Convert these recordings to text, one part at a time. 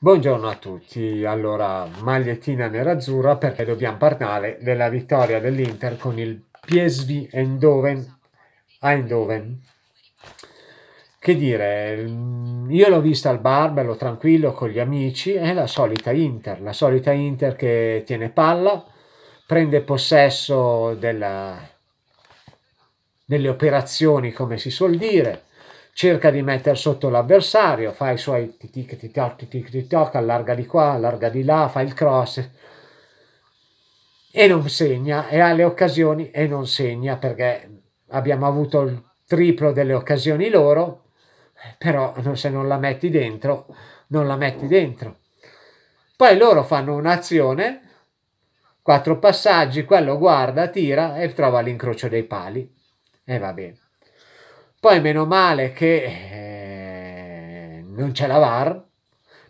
Buongiorno a tutti, allora magliettina nerazzurra perché dobbiamo parlare della vittoria dell'Inter con il PSV Eindhoven a Eindhoven. Che dire, io l'ho vista al bar, bello tranquillo con gli amici, è la solita Inter, la solita Inter che tiene palla, prende possesso della, delle operazioni come si suol dire, cerca di mettere sotto l'avversario, fa i suoi tic tic tic tic tic tic, allarga di qua, allarga di là, fa il cross e non segna e ha le occasioni e non segna perché abbiamo avuto il triplo delle occasioni loro, però se non la metti dentro, non la metti dentro. Poi loro fanno un'azione, quattro passaggi, quello guarda, tira e trova l'incrocio dei pali e va bene. Poi meno male che eh, non c'è la VAR,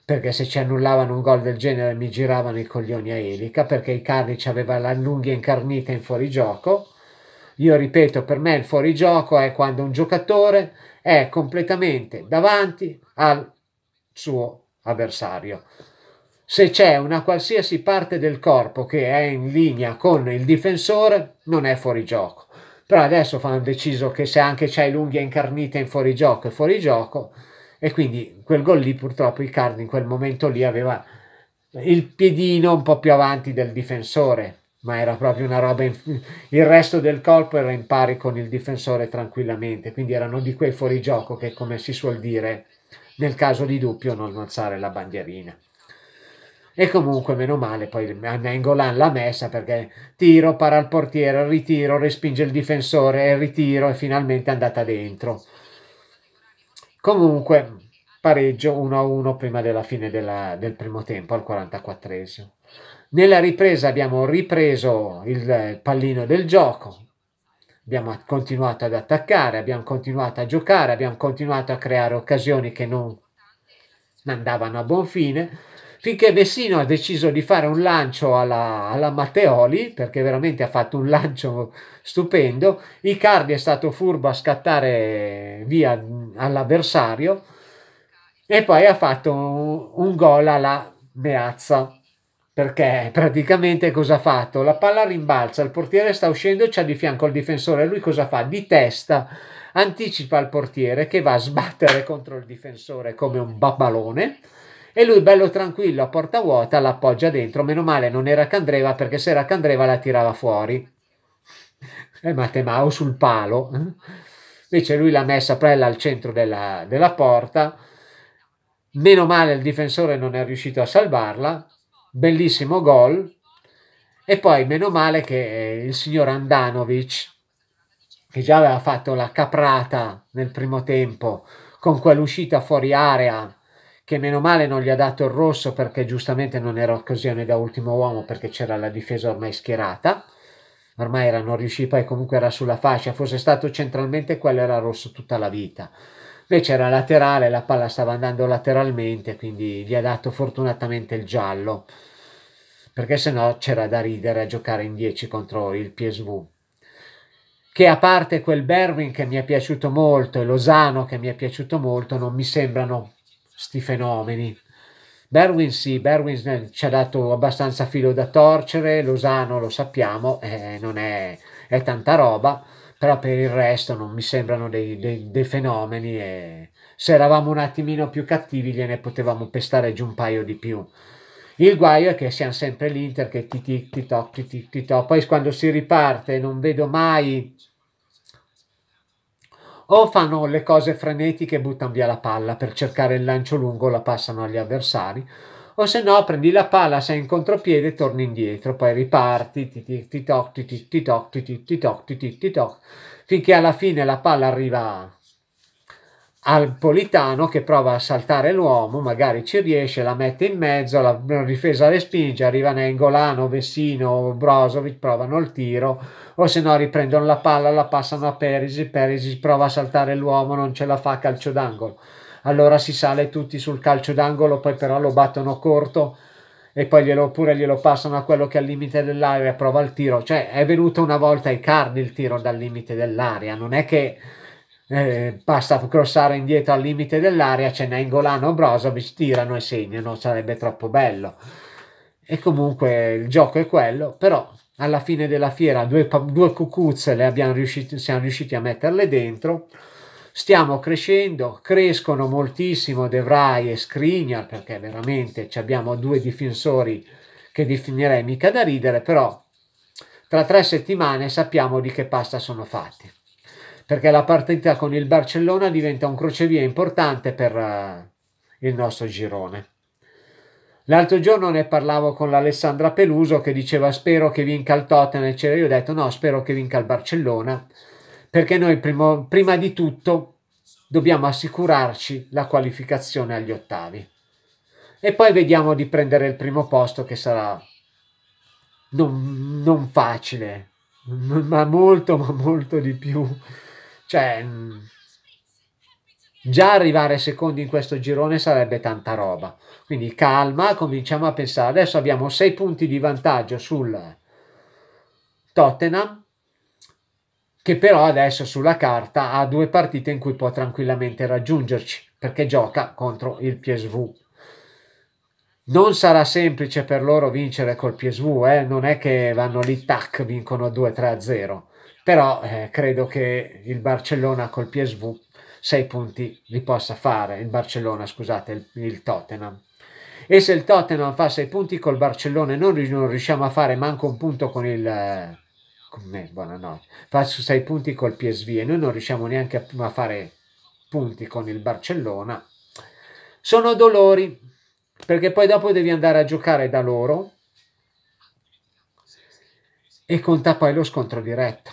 perché se ci annullavano un gol del genere mi giravano i coglioni a Elica, perché Icardi aveva la lunghia incarnita in fuorigioco. Io ripeto, per me il fuorigioco è quando un giocatore è completamente davanti al suo avversario. Se c'è una qualsiasi parte del corpo che è in linea con il difensore, non è fuorigioco però adesso hanno deciso che se anche c'hai l'unghia incarnita in fuorigioco è fuorigioco e quindi quel gol lì purtroppo Icardi in quel momento lì aveva il piedino un po' più avanti del difensore ma era proprio una roba in... il resto del corpo era in pari con il difensore tranquillamente quindi erano di quei fuorigioco che come si suol dire nel caso di dubbio non alzare la bandierina e comunque, meno male, poi Nangolan l'ha messa perché tiro, para il portiere, ritiro, respinge il difensore, ritiro e finalmente è andata dentro. Comunque, pareggio 1-1 prima della fine della, del primo tempo, al 44esimo. Nella ripresa abbiamo ripreso il pallino del gioco, abbiamo continuato ad attaccare, abbiamo continuato a giocare, abbiamo continuato a creare occasioni che non andavano a buon fine finché Messino ha deciso di fare un lancio alla, alla Matteoli, perché veramente ha fatto un lancio stupendo, Icardi è stato furbo a scattare via all'avversario e poi ha fatto un, un gol alla Meazza perché praticamente cosa ha fatto? La palla rimbalza, il portiere sta uscendo e c'ha di fianco il difensore, lui cosa fa? Di testa anticipa il portiere che va a sbattere contro il difensore come un babbalone e lui bello tranquillo a porta vuota l'appoggia dentro, meno male non era Candreva perché se era Candreva la tirava fuori. Eh, e Matemao sul palo. Eh? Invece lui l'ha messa prella al centro della, della porta. Meno male il difensore non è riuscito a salvarla. Bellissimo gol. E poi meno male che eh, il signor Andanovic, che già aveva fatto la caprata nel primo tempo con quell'uscita fuori area che meno male non gli ha dato il rosso perché giustamente non era occasione da ultimo uomo perché c'era la difesa ormai schierata ormai era non riuscì poi comunque era sulla fascia fosse stato centralmente quello era rosso tutta la vita invece era laterale la palla stava andando lateralmente quindi gli ha dato fortunatamente il giallo perché se no c'era da ridere a giocare in 10 contro il PSV che a parte quel Berwin che mi è piaciuto molto e Lozano che mi è piaciuto molto non mi sembrano sti fenomeni. Berwin sì, Berwin eh, ci ha dato abbastanza filo da torcere, Losano lo sappiamo, eh, non è, è, tanta roba, però per il resto non mi sembrano dei, dei, dei fenomeni e se eravamo un attimino più cattivi gliene potevamo pestare giù un paio di più. Il guaio è che siamo sempre l'Inter che ti ti ti to, ti ti ti to. Poi quando si riparte non vedo mai o fanno le cose frenetiche e buttano via la palla per cercare il lancio lungo, la passano agli avversari, o se no prendi la palla, sei in contropiede, torni indietro, poi riparti, ti toc, ti toc, ti toc, ti toc, ti toc, finché alla fine la palla arriva al Politano che prova a saltare l'uomo, magari ci riesce, la mette in mezzo, la difesa respinge, arriva Engolano, Vessino, Brozovic, provano il tiro, o se no riprendono la palla, la passano a Perisic, Perisic prova a saltare l'uomo, non ce la fa, calcio d'angolo. Allora si sale tutti sul calcio d'angolo, poi però lo battono corto e poi glielo, pure glielo passano a quello che al limite dell'area prova il tiro, cioè è venuto una volta ai cardi il tiro dal limite dell'area, non è che eh, basta crossare indietro al limite dell'area, c'è Naingolano o Brozovic, tirano e segnano, sarebbe troppo bello. E comunque il gioco è quello, però alla fine della fiera due, due cucuzze le abbiamo riusciti, siamo riusciti a metterle dentro. Stiamo crescendo, crescono moltissimo De Vrij e Skriniar perché veramente abbiamo due difensori che definirei mica da ridere, però tra tre settimane sappiamo di che pasta sono fatti perché la partita con il Barcellona diventa un crocevia importante per eh, il nostro girone. L'altro giorno ne parlavo con l'Alessandra Peluso che diceva spero che vinca il Tottenham, eccetera. Io ho detto no, spero che vinca il Barcellona, perché noi primo, prima di tutto dobbiamo assicurarci la qualificazione agli ottavi. E poi vediamo di prendere il primo posto che sarà non, non facile, ma molto, ma molto di più cioè, mm, già arrivare secondi in questo girone sarebbe tanta roba. Quindi calma, cominciamo a pensare. Adesso abbiamo 6 punti di vantaggio sul Tottenham, che però adesso sulla carta ha due partite in cui può tranquillamente raggiungerci, perché gioca contro il PSV. Non sarà semplice per loro vincere col PSV, eh? non è che vanno lì, tac, vincono 2-3-0 però eh, credo che il Barcellona col PSV 6 punti li possa fare, il Barcellona scusate, il, il Tottenham. E se il Tottenham fa 6 punti col Barcellona e non, non, riusciamo a fare manco un punto con il... con me, buonanotte. Fa 6 punti col PSV e noi non riusciamo neanche a, a fare punti con il Barcellona. Sono dolori, perché poi dopo devi andare a giocare da loro e conta poi lo scontro diretto.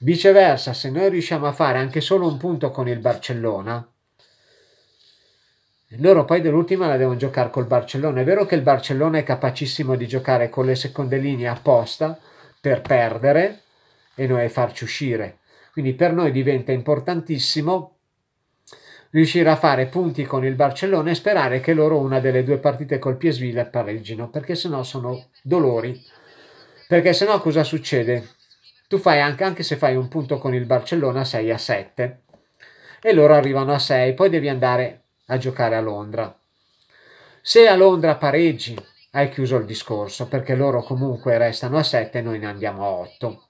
Viceversa, se noi riusciamo a fare anche solo un punto con il Barcellona, loro poi dell'ultima la devono giocare col Barcellona. È vero che il Barcellona è capacissimo di giocare con le seconde linee apposta per perdere e noi farci uscire. Quindi per noi diventa importantissimo riuscire a fare punti con il Barcellona e sperare che loro una delle due partite col PSV la pareggino, perché sennò sono dolori. Perché sennò cosa succede? tu fai anche, anche se fai un punto con il Barcellona 6 a 7 e loro arrivano a 6, poi devi andare a giocare a Londra. Se a Londra pareggi hai chiuso il discorso perché loro comunque restano a 7 e noi ne andiamo a 8.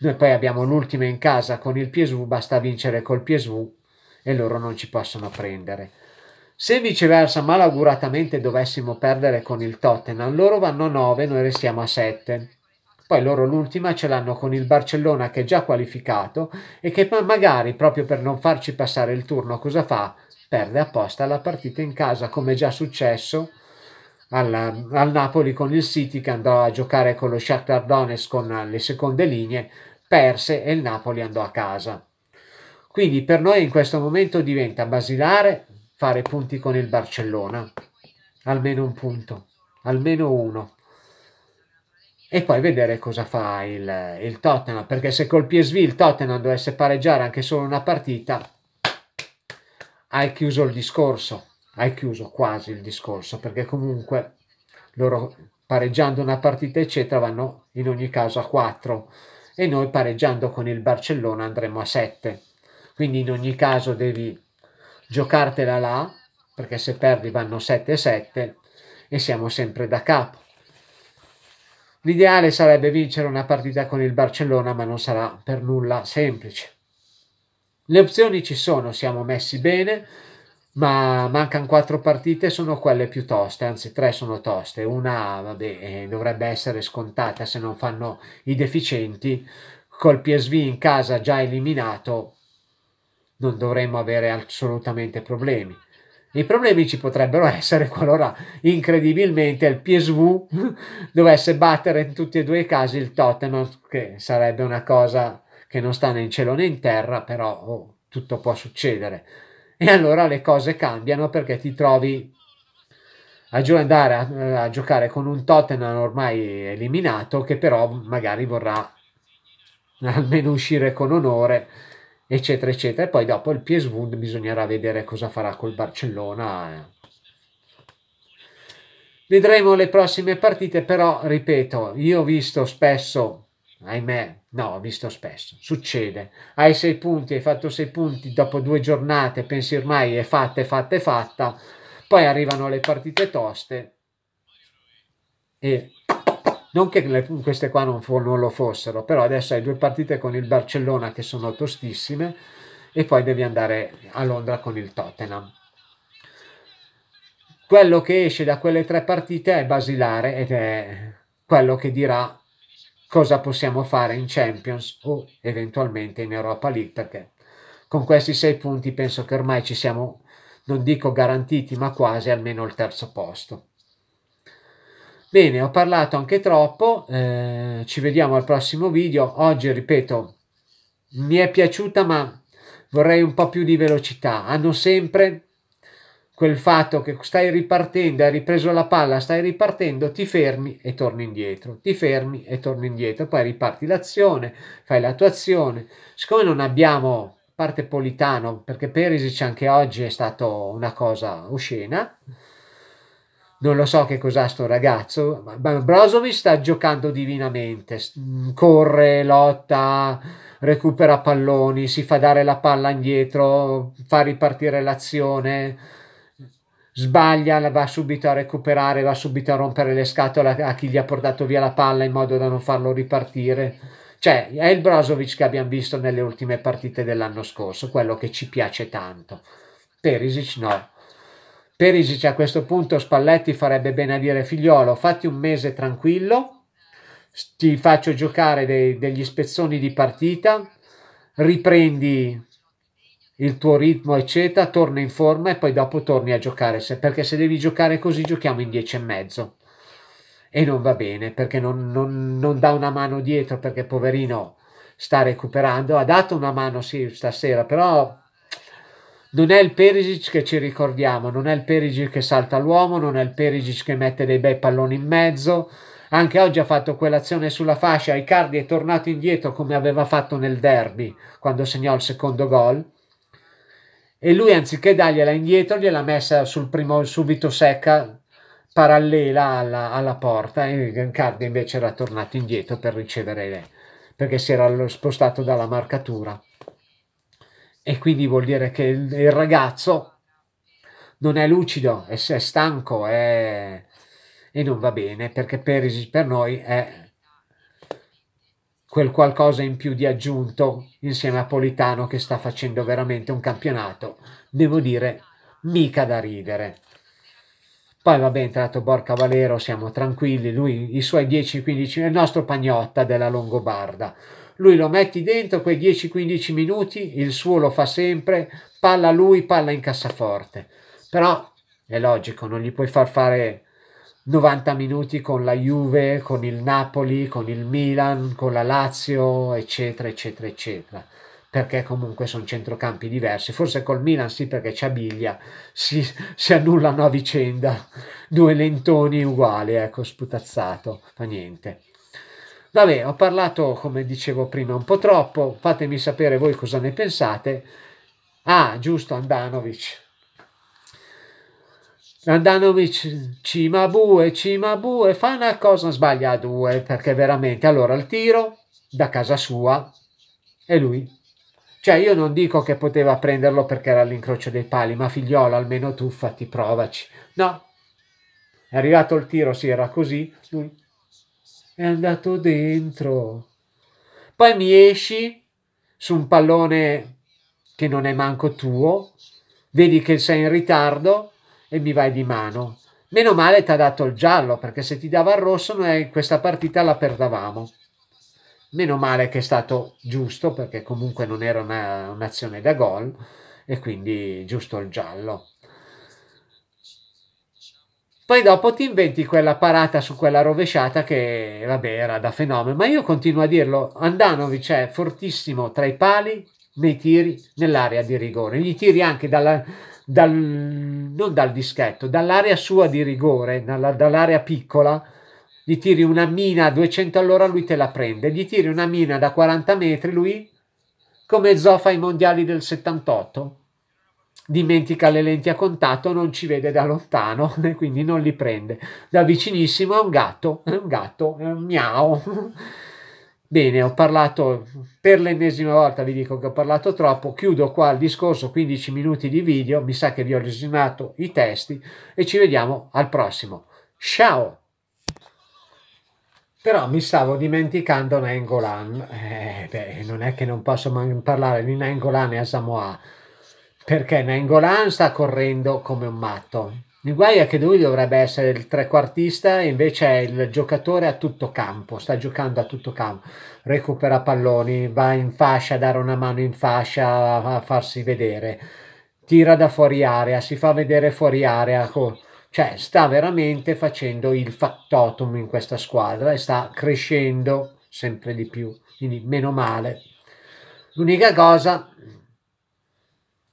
Noi poi abbiamo l'ultima in casa con il PSV, basta vincere col PSV e loro non ci possono prendere. Se viceversa malauguratamente dovessimo perdere con il Tottenham, loro vanno a 9 e noi restiamo a 7. Poi loro l'ultima ce l'hanno con il Barcellona che è già qualificato e che magari proprio per non farci passare il turno cosa fa? Perde apposta la partita in casa come è già successo alla, al Napoli con il City che andò a giocare con lo Shakhtar Donetsk con le seconde linee, perse e il Napoli andò a casa. Quindi per noi in questo momento diventa basilare fare punti con il Barcellona, almeno un punto, almeno uno e poi vedere cosa fa il, il Tottenham, perché se col PSV il Tottenham dovesse pareggiare anche solo una partita, hai chiuso il discorso, hai chiuso quasi il discorso, perché comunque loro pareggiando una partita eccetera vanno in ogni caso a 4 e noi pareggiando con il Barcellona andremo a 7. Quindi in ogni caso devi giocartela là, perché se perdi vanno 7-7 e siamo sempre da capo. L'ideale sarebbe vincere una partita con il Barcellona, ma non sarà per nulla semplice. Le opzioni ci sono, siamo messi bene, ma mancano quattro partite, sono quelle più toste, anzi tre sono toste, una vabbè, eh, dovrebbe essere scontata se non fanno i deficienti, col PSV in casa già eliminato non dovremmo avere assolutamente problemi. I problemi ci potrebbero essere qualora incredibilmente il PSV dovesse battere in tutti e due i casi il Tottenham, che sarebbe una cosa che non sta né in cielo né in terra, però oh, tutto può succedere. E allora le cose cambiano perché ti trovi a andare a, a giocare con un Tottenham ormai eliminato che però magari vorrà almeno uscire con onore eccetera, eccetera. E poi dopo il PSV bisognerà vedere cosa farà col Barcellona. Eh. Vedremo le prossime partite, però ripeto, io ho visto spesso, ahimè, no, ho visto spesso, succede, hai sei punti, hai fatto sei punti, dopo due giornate pensi ormai è fatta, è fatta, è fatta, poi arrivano le partite toste e non che le, queste qua non, fu, non, lo fossero, però adesso hai due partite con il Barcellona che sono tostissime e poi devi andare a Londra con il Tottenham. Quello che esce da quelle tre partite è basilare ed è quello che dirà cosa possiamo fare in Champions o eventualmente in Europa League perché con questi sei punti penso che ormai ci siamo, non dico garantiti, ma quasi almeno il terzo posto. Bene, ho parlato anche troppo, eh, ci vediamo al prossimo video. Oggi, ripeto, mi è piaciuta ma vorrei un po' più di velocità. Hanno sempre quel fatto che stai ripartendo, hai ripreso la palla, stai ripartendo, ti fermi e torni indietro, ti fermi e torni indietro, poi riparti l'azione, fai la tua azione. Siccome non abbiamo parte Politano, perché Perisic anche oggi è stata una cosa oscena, non lo so che cos'ha sto ragazzo, ma Brozovic sta giocando divinamente, mm, corre, lotta, recupera palloni, si fa dare la palla indietro, fa ripartire l'azione, sbaglia, va subito a recuperare, va subito a rompere le scatole a chi gli ha portato via la palla in modo da non farlo ripartire. Cioè, è il Brozovic che abbiamo visto nelle ultime partite dell'anno scorso, quello che ci piace tanto. Perisic no, Perisic a questo punto Spalletti farebbe bene a dire figliolo fatti un mese tranquillo, ti faccio giocare dei, degli spezzoni di partita, riprendi il tuo ritmo eccetera, torna in forma e poi dopo torni a giocare, perché se devi giocare così giochiamo in 10 e mezzo e non va bene perché non, non, non dà una mano dietro perché poverino sta recuperando, ha dato una mano sì stasera però non è il Perisic che ci ricordiamo, non è il Perisic che salta l'uomo, non è il Perisic che mette dei bei palloni in mezzo. Anche oggi ha fatto quell'azione sulla fascia, Icardi è tornato indietro come aveva fatto nel derby quando segnò il secondo gol. E lui anziché dargliela indietro, gliela ha messa sul primo subito secca, parallela alla, alla porta. E Icardi invece era tornato indietro per ricevere, perché si era spostato dalla marcatura e quindi vuol dire che il, il ragazzo non è lucido, è, è stanco è, e non va bene perché Perisic per noi è quel qualcosa in più di aggiunto insieme a Politano che sta facendo veramente un campionato, devo dire, mica da ridere. Poi va bene, entrato Borca Valero, siamo tranquilli, lui i suoi 10-15, il nostro pagnotta della Longobarda lui lo metti dentro quei 10-15 minuti, il suo lo fa sempre, palla lui, palla in cassaforte. Però è logico, non gli puoi far fare 90 minuti con la Juve, con il Napoli, con il Milan, con la Lazio, eccetera, eccetera, eccetera. Perché comunque sono centrocampi diversi. Forse col Milan sì, perché c'è Biglia, si, si annullano a vicenda. Due lentoni uguali, ecco, sputazzato, fa niente. Vabbè, ho parlato, come dicevo prima, un po' troppo. Fatemi sapere voi cosa ne pensate. Ah, giusto, Andanovic. Andanovic, Cimabue, Cimabue, fa una cosa, sbaglia a due, perché veramente, allora, il tiro da casa sua e lui. Cioè, io non dico che poteva prenderlo perché era all'incrocio dei pali, ma figliolo, almeno tu fatti provaci. No, è arrivato il tiro, si sì, era così, lui è andato dentro. Poi mi esci su un pallone che non è manco tuo, vedi che sei in ritardo e mi vai di mano. Meno male ti ha dato il giallo, perché se ti dava il rosso noi questa partita la perdavamo. Meno male che è stato giusto, perché comunque non era una, un'azione da gol, e quindi giusto il giallo. Poi dopo ti inventi quella parata su quella rovesciata che, vabbè, era da fenomeno. Ma io continuo a dirlo, Andanovic è fortissimo tra i pali, nei tiri, nell'area di rigore. Gli tiri anche dalla, dal, non dal dischetto, dall'area sua di rigore, dall'area piccola, gli tiri una mina a 200 all'ora, lui te la prende. Gli tiri una mina da 40 metri, lui, come Zofa ai mondiali del 78 dimentica le lenti a contatto, non ci vede da lontano, e quindi non li prende. Da vicinissimo è un gatto, è un gatto, è un miau. Bene, ho parlato per l'ennesima volta, vi dico che ho parlato troppo, chiudo qua il discorso, 15 minuti di video, mi sa che vi ho resumato i testi e ci vediamo al prossimo. Ciao! Però mi stavo dimenticando Nengolan, eh, non è che non posso parlare di Nengolan e Asamoah, perché Nangolan sta correndo come un matto. Il guai è che lui dovrebbe essere il trequartista e invece è il giocatore a tutto campo, sta giocando a tutto campo, recupera palloni, va in fascia a dare una mano in fascia a farsi vedere, tira da fuori area, si fa vedere fuori area, cioè sta veramente facendo il factotum in questa squadra e sta crescendo sempre di più, quindi meno male. L'unica cosa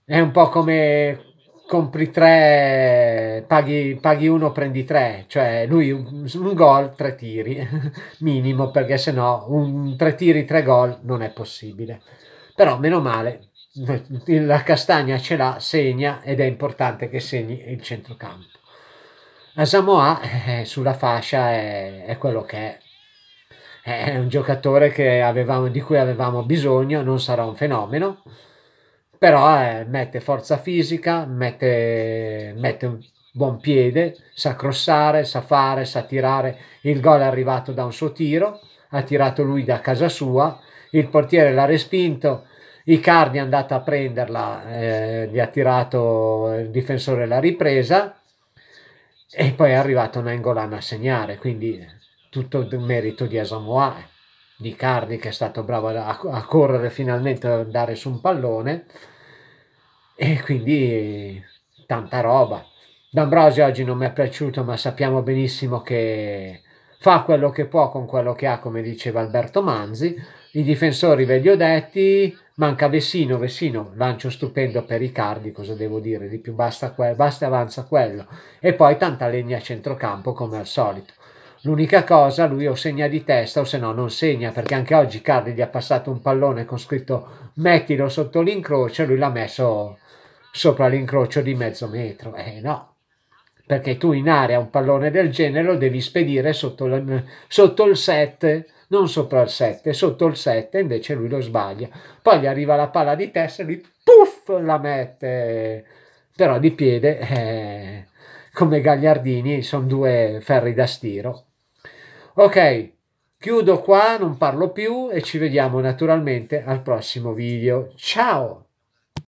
è un po' come compri tre, paghi, paghi uno, prendi tre, cioè lui un, un gol, tre tiri, minimo, perché se no un, tre tiri, tre gol non è possibile. Però meno male, la castagna ce l'ha, segna ed è importante che segni il centrocampo. Asamoa eh, sulla fascia è, è, quello che è. È un giocatore avevamo, di cui avevamo bisogno, non sarà un fenomeno, però eh, mette forza fisica, mette, mette, un buon piede, sa crossare, sa fare, sa tirare. Il gol è arrivato da un suo tiro, ha tirato lui da casa sua, il portiere l'ha respinto, Icardi è andato a prenderla, eh, gli ha tirato, il difensore l'ha ripresa e poi è arrivato Nengolan a segnare, quindi eh, tutto merito di Asamoah. Eh di Cardi che è stato bravo a, a correre finalmente ad andare su un pallone e quindi tanta roba. D'Ambrosio oggi non mi è piaciuto ma sappiamo benissimo che fa quello che può con quello che ha come diceva Alberto Manzi. I difensori ve li ho detti, manca Vessino, Vessino, lancio stupendo per Riccardi, cosa devo dire di più, basta, que- basta avanza quello. E poi tanta legna a centrocampo come al solito. L'unica cosa, lui o segna di testa o se no non segna, perché anche oggi Carli gli ha passato un pallone con scritto mettilo sotto l'incrocio e lui l'ha messo sopra l'incrocio di mezzo metro. Eh no, perché tu in area un pallone del genere lo devi spedire sotto, sotto il 7, non sopra il 7, sotto il 7 invece lui lo sbaglia. Poi gli arriva la palla di testa e lui puff la mette, però di piede... Eh, come Gagliardini sono due ferri da stiro Ok, chiudo qua, non parlo più e ci vediamo naturalmente al prossimo video. Ciao!